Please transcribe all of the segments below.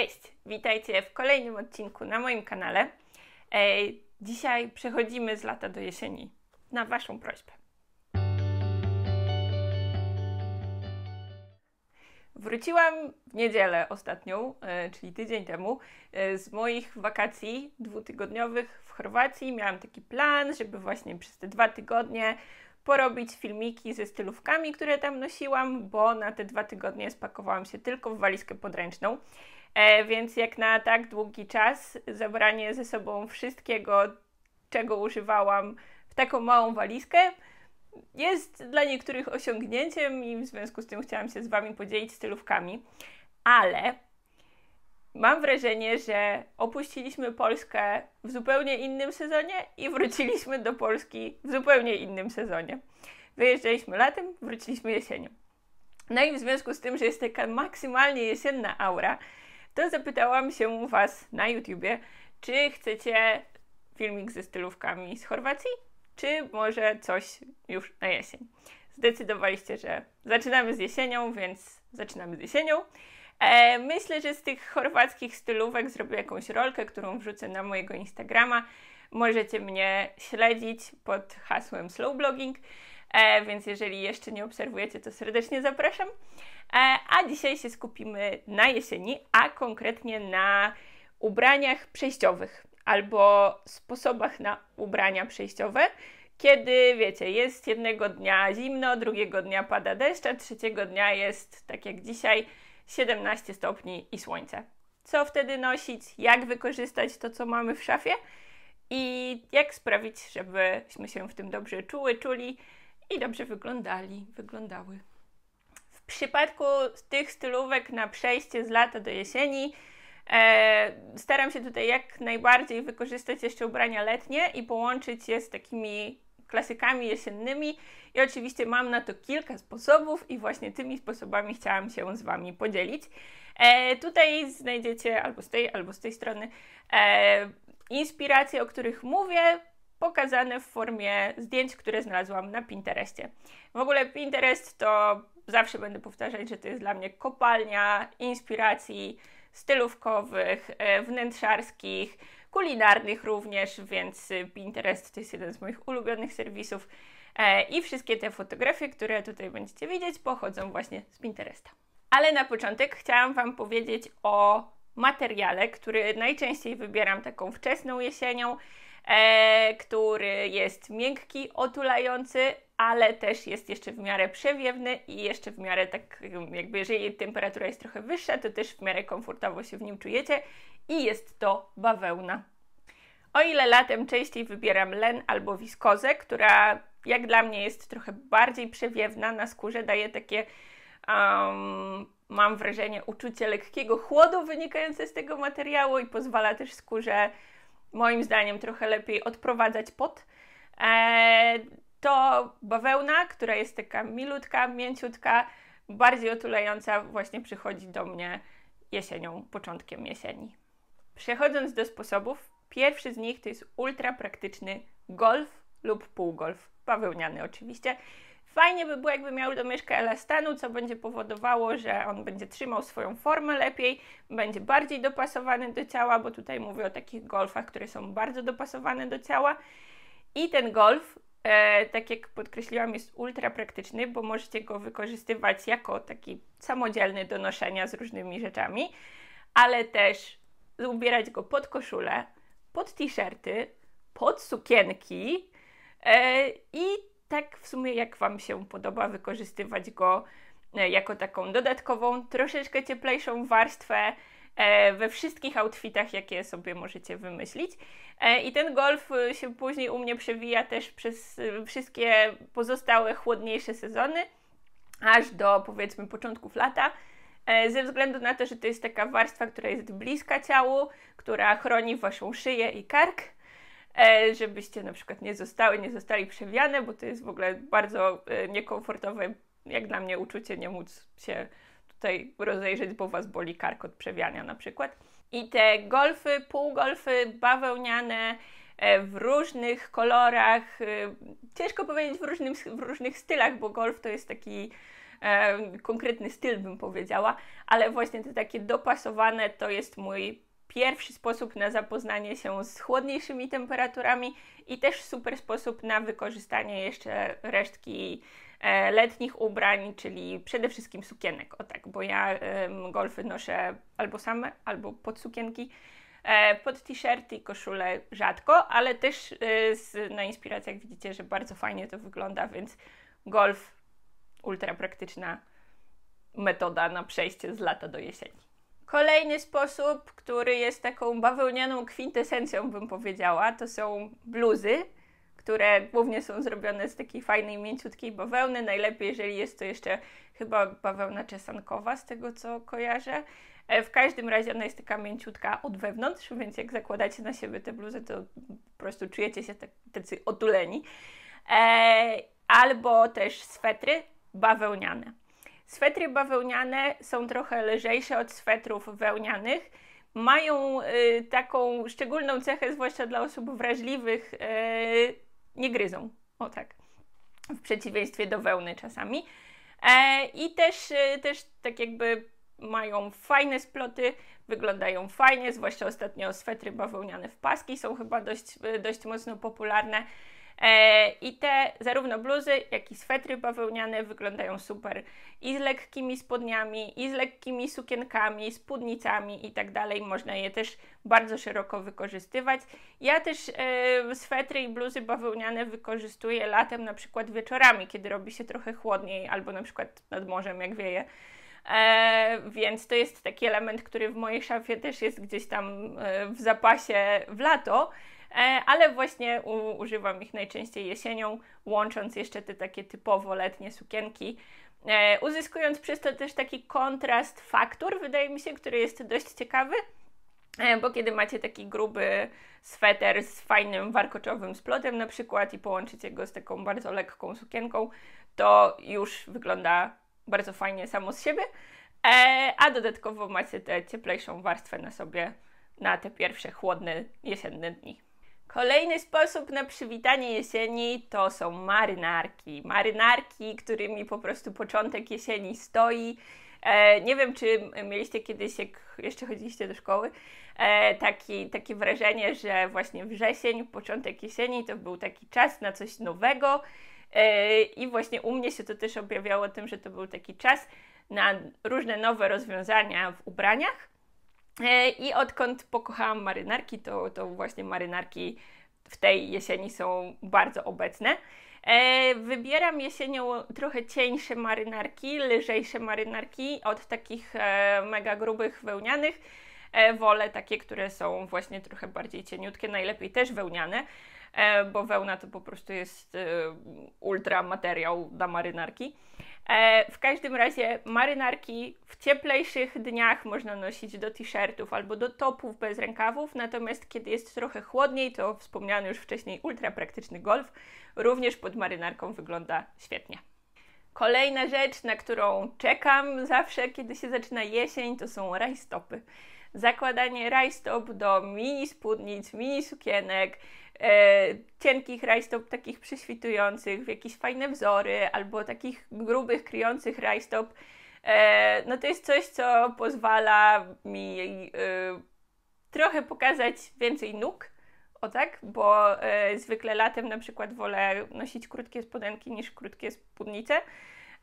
Cześć, witajcie w kolejnym odcinku na moim kanale. E, dzisiaj przechodzimy z lata do jesieni na Waszą prośbę. Wróciłam w niedzielę ostatnią, e, czyli tydzień temu, e, z moich wakacji dwutygodniowych w Chorwacji. Miałam taki plan, żeby właśnie przez te dwa tygodnie porobić filmiki ze stylówkami, które tam nosiłam, bo na te dwa tygodnie spakowałam się tylko w walizkę podręczną. E, więc jak na tak długi czas zabranie ze sobą wszystkiego, czego używałam w taką małą walizkę, jest dla niektórych osiągnięciem i w związku z tym chciałam się z Wami podzielić stylówkami. Ale mam wrażenie, że opuściliśmy Polskę w zupełnie innym sezonie i wróciliśmy do Polski w zupełnie innym sezonie. Wyjeżdżaliśmy latem, wróciliśmy jesienią. No i w związku z tym, że jest taka maksymalnie jesienna aura, to zapytałam się u Was na YouTubie, czy chcecie filmik ze stylówkami z Chorwacji, czy może coś już na jesień. Zdecydowaliście, że zaczynamy z jesienią, więc zaczynamy z jesienią. E, myślę, że z tych chorwackich stylówek zrobię jakąś rolkę, którą wrzucę na mojego Instagrama. Możecie mnie śledzić pod hasłem slowblogging, e, więc jeżeli jeszcze nie obserwujecie, to serdecznie zapraszam. E, a dzisiaj się skupimy na jesieni, a konkretnie na ubraniach przejściowych albo sposobach na ubrania przejściowe, kiedy wiecie, jest jednego dnia zimno, drugiego dnia pada deszcz, a trzeciego dnia jest tak jak dzisiaj 17 stopni i słońce. Co wtedy nosić, jak wykorzystać to, co mamy w szafie i jak sprawić, żebyśmy się w tym dobrze czuły, czuli i dobrze wyglądali, wyglądały przypadku tych stylówek na przejście z lata do jesieni e, staram się tutaj jak najbardziej wykorzystać jeszcze ubrania letnie i połączyć je z takimi klasykami jesiennymi. I oczywiście mam na to kilka sposobów, i właśnie tymi sposobami chciałam się z Wami podzielić. E, tutaj znajdziecie albo z tej, albo z tej strony e, inspiracje, o których mówię pokazane w formie zdjęć, które znalazłam na Pinterestie. W ogóle Pinterest to zawsze będę powtarzać, że to jest dla mnie kopalnia inspiracji stylówkowych, e, wnętrzarskich, kulinarnych również, więc Pinterest to jest jeden z moich ulubionych serwisów. E, I wszystkie te fotografie, które tutaj będziecie widzieć, pochodzą właśnie z Pinteresta. Ale na początek chciałam Wam powiedzieć o materiale, który najczęściej wybieram taką wczesną jesienią e, który jest miękki, otulający, ale też jest jeszcze w miarę przewiewny i jeszcze w miarę tak, jakby jeżeli temperatura jest trochę wyższa, to też w miarę komfortowo się w nim czujecie i jest to bawełna. O ile latem częściej wybieram len albo wiskozę, która jak dla mnie jest trochę bardziej przewiewna na skórze, daje takie, um, mam wrażenie, uczucie lekkiego chłodu wynikające z tego materiału i pozwala też skórze moim zdaniem trochę lepiej odprowadzać pot. E, to bawełna, która jest taka milutka, mięciutka, bardziej otulająca, właśnie przychodzi do mnie jesienią, początkiem jesieni. Przechodząc do sposobów, pierwszy z nich to jest ultra praktyczny golf lub półgolf, bawełniany oczywiście. Fajnie by było, jakby miał domieszkę elastanu, co będzie powodowało, że on będzie trzymał swoją formę lepiej, będzie bardziej dopasowany do ciała, bo tutaj mówię o takich golfach, które są bardzo dopasowane do ciała. I ten golf, e, tak jak podkreśliłam, jest ultra praktyczny, bo możecie go wykorzystywać jako taki samodzielny do noszenia z różnymi rzeczami, ale też ubierać go pod koszulę, pod t-shirty, pod sukienki. E, I tak w sumie jak Wam się podoba, wykorzystywać go e, jako taką dodatkową, troszeczkę cieplejszą warstwę e, we wszystkich outfitach, jakie sobie możecie wymyślić. E, I ten golf się później u mnie przewija też przez wszystkie pozostałe chłodniejsze sezony, aż do powiedzmy początków lata. Ze względu na to, że to jest taka warstwa, która jest bliska ciału, która chroni waszą szyję i kark, E, żebyście na przykład nie zostały, nie zostali przewiane, bo to jest w ogóle bardzo e, niekomfortowe, jak dla mnie, uczucie nie móc się tutaj rozejrzeć, bo was boli kark od przewiania na przykład. I te golfy, półgolfy, bawełniane, e, w różnych kolorach. Ciężko powiedzieć w, różnym, w różnych stylach, bo golf to jest taki e, konkretny styl, bym powiedziała, ale właśnie te takie dopasowane to jest mój pierwszy sposób na zapoznanie się z chłodniejszymi temperaturami i też super sposób na wykorzystanie jeszcze resztki e, letnich ubrań, czyli przede wszystkim sukienek. O tak, bo ja golfy noszę albo same, albo pod sukienki. E, pod t-shirty i koszule rzadko, ale też e, na inspiracjach widzicie, że bardzo fajnie to wygląda, więc golf ultra praktyczna metoda na przejście z lata do jesieni. Kolejny sposób, który jest taką bawełnianą kwintesencją, bym powiedziała, to są bluzy, które głównie są zrobione z takiej fajnej, mięciutkiej bawełny. Najlepiej, jeżeli jest to jeszcze chyba bawełna czesankowa, z tego co kojarzę. E, w każdym razie ona jest taka mięciutka od wewnątrz, więc jak zakładacie na siebie te bluzy, to po prostu czujecie się tak, tacy otuleni. E, albo też swetry bawełniane. Swetry bawełniane są trochę lżejsze od swetrów wełnianych. Mają y, taką szczególną cechę, zwłaszcza dla osób wrażliwych, y, nie gryzą. O tak. W przeciwieństwie do wełny czasami. E, I też, y, też tak jakby mają fajne sploty, wyglądają fajnie, zwłaszcza ostatnio swetry bawełniane w paski są chyba dość, y, dość mocno popularne. E, I te zarówno bluzy, jak i swetry bawełniane wyglądają super. I z lekkimi spodniami, i z lekkimi sukienkami, spódnicami i tak dalej. Można je też bardzo szeroko wykorzystywać. Ja też e, swetry i bluzy bawełniane wykorzystuję latem, na przykład wieczorami, kiedy robi się trochę chłodniej, albo na przykład nad morzem, jak wieje. E, więc to jest taki element, który w mojej szafie też jest gdzieś tam e, w zapasie w lato. E, ale właśnie używam ich najczęściej jesienią, łącząc jeszcze te takie typowo letnie sukienki. E, uzyskując przez to też taki kontrast faktur, wydaje mi się, który jest dość ciekawy, e, bo kiedy macie taki gruby sweter z fajnym warkoczowym splotem na przykład i połączycie go z taką bardzo lekką sukienką, to już wygląda bardzo fajnie samo z siebie, a dodatkowo macie tę cieplejszą warstwę na sobie na te pierwsze chłodne jesienne dni. Kolejny sposób na przywitanie jesieni to są marynarki. Marynarki, którymi po prostu początek jesieni stoi. E, nie wiem, czy mieliście kiedyś, jak jeszcze chodziliście do szkoły, e, taki, takie wrażenie, że właśnie wrzesień, początek jesieni to był taki czas na coś nowego. E, I właśnie u mnie się to też objawiało tym, że to był taki czas na różne nowe rozwiązania w ubraniach. I odkąd pokochałam marynarki, to, to właśnie marynarki w tej jesieni są bardzo obecne. E, wybieram jesienią trochę cieńsze marynarki, lżejsze marynarki od takich e, mega grubych, wełnianych. E, wolę takie, które są właśnie trochę bardziej cieniutkie, najlepiej też wełniane. E, bo wełna to po prostu jest e, ultra materiał dla marynarki. E, w każdym razie marynarki w cieplejszych dniach można nosić do t-shirtów albo do topów bez rękawów, natomiast kiedy jest trochę chłodniej, to wspomniany już wcześniej ultra praktyczny golf również pod marynarką wygląda świetnie. Kolejna rzecz, na którą czekam zawsze, kiedy się zaczyna jesień, to są rajstopy. Zakładanie rajstop do mini spódnic, mini sukienek, e, cienkich rajstop, takich prześwitujących w jakieś fajne wzory, albo takich grubych, kryjących rajstop, e, no to jest coś, co pozwala mi e, trochę pokazać więcej nóg, o tak, bo e, zwykle latem na przykład wolę nosić krótkie spodenki niż krótkie spódnice,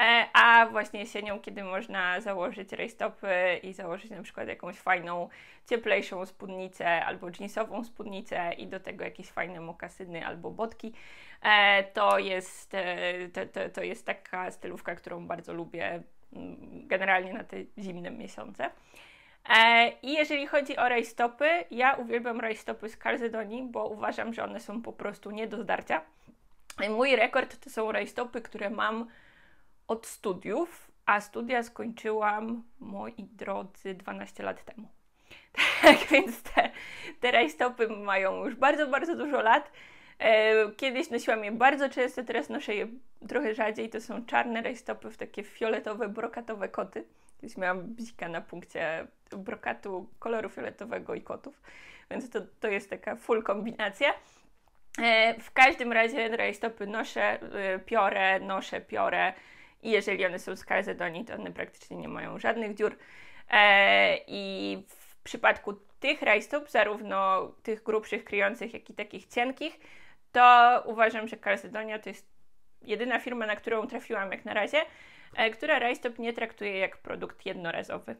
E, a właśnie jesienią, kiedy można założyć rajstopy i założyć na przykład jakąś fajną, cieplejszą spódnicę albo jeansową spódnicę i do tego jakieś fajne mokasyny albo botki, e, to jest, e, to, to, to jest taka stylówka, którą bardzo lubię mm, generalnie na te zimne miesiące. I jeżeli chodzi o rajstopy, ja uwielbiam rajstopy z Calzedonii, bo uważam, że one są po prostu nie do zdarcia. Mój rekord to są rajstopy, które mam od studiów, a studia skończyłam, moi drodzy, 12 lat temu. Tak więc te, te rajstopy mają już bardzo, bardzo dużo lat. E, kiedyś nosiłam je bardzo często, teraz noszę je trochę rzadziej. To są czarne rajstopy w takie fioletowe, brokatowe koty. Kiedyś miałam bzika na punkcie brokatu koloru fioletowego i kotów, więc to, to jest taka full kombinacja. E, w każdym razie rajstopy noszę, e, piorę, noszę, piorę i jeżeli one są z skalzedonii, to one praktycznie nie mają żadnych dziur. E, I w przypadku tych rajstop, zarówno tych grubszych, kryjących, jak i takich cienkich, to uważam, że Calcedonia to jest jedyna firma, na którą trafiłam jak na razie, e, która rajstop nie traktuje jak produkt jednorazowy.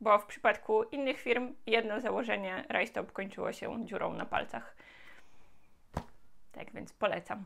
Bo w przypadku innych firm jedno założenie rajstop kończyło się dziurą na palcach. Tak więc polecam.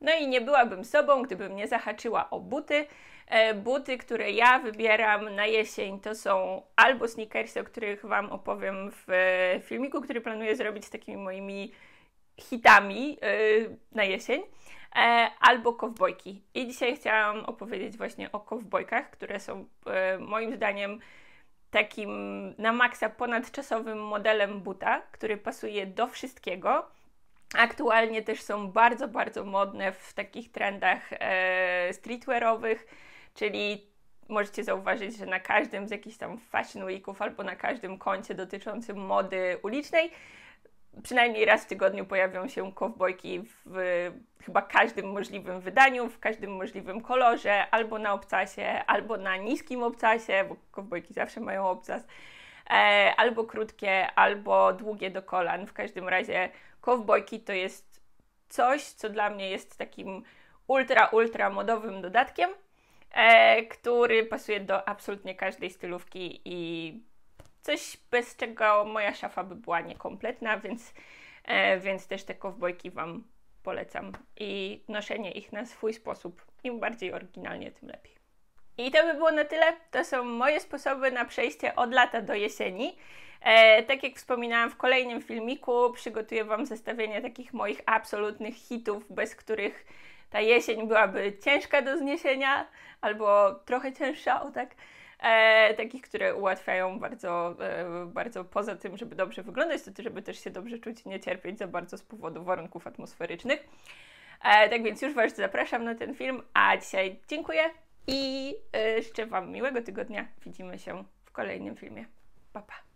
No i nie byłabym sobą, gdybym nie zahaczyła o buty. E, buty, które ja wybieram na jesień, to są albo sneakersy, o których Wam opowiem w e, filmiku, który planuję zrobić z takimi moimi hitami e, na jesień, albo kowbojki. I dzisiaj chciałam opowiedzieć właśnie o kowbojkach, które są moim zdaniem takim na maksa ponadczasowym modelem buta, który pasuje do wszystkiego Aktualnie też są bardzo, bardzo modne w takich trendach e, streetwearowych, czyli możecie zauważyć, że na każdym z jakichś tam fashion weeków albo na każdym koncie dotyczącym mody ulicznej przynajmniej raz w tygodniu pojawią się kowbojki w chyba każdym możliwym wydaniu, w każdym możliwym kolorze, albo na obcasie, albo na niskim obcasie, bo kowbojki zawsze mają obcas, e, albo krótkie, albo długie do kolan. W każdym razie kowbojki to jest coś, co dla mnie jest takim ultra, ultra modowym dodatkiem, e, który pasuje do absolutnie każdej stylówki i coś, bez czego moja szafa by była niekompletna, więc, e, więc też te kowbojki Wam polecam. I noszenie ich na swój sposób, im bardziej oryginalnie, tym lepiej. I to by było na tyle. To są moje sposoby na przejście od lata do jesieni. E, tak jak wspominałam w kolejnym filmiku, przygotuję Wam zestawienie takich moich absolutnych hitów, bez których ta jesień byłaby ciężka do zniesienia albo trochę cięższa, o tak. E, takich, które ułatwiają bardzo, e, bardzo poza tym, żeby dobrze wyglądać, to żeby też się dobrze czuć i nie cierpieć za bardzo z powodu warunków atmosferycznych. E, tak więc już Was zapraszam na ten film, a dzisiaj dziękuję i życzę e, Wam miłego tygodnia. Widzimy się w kolejnym filmie. Pa, pa.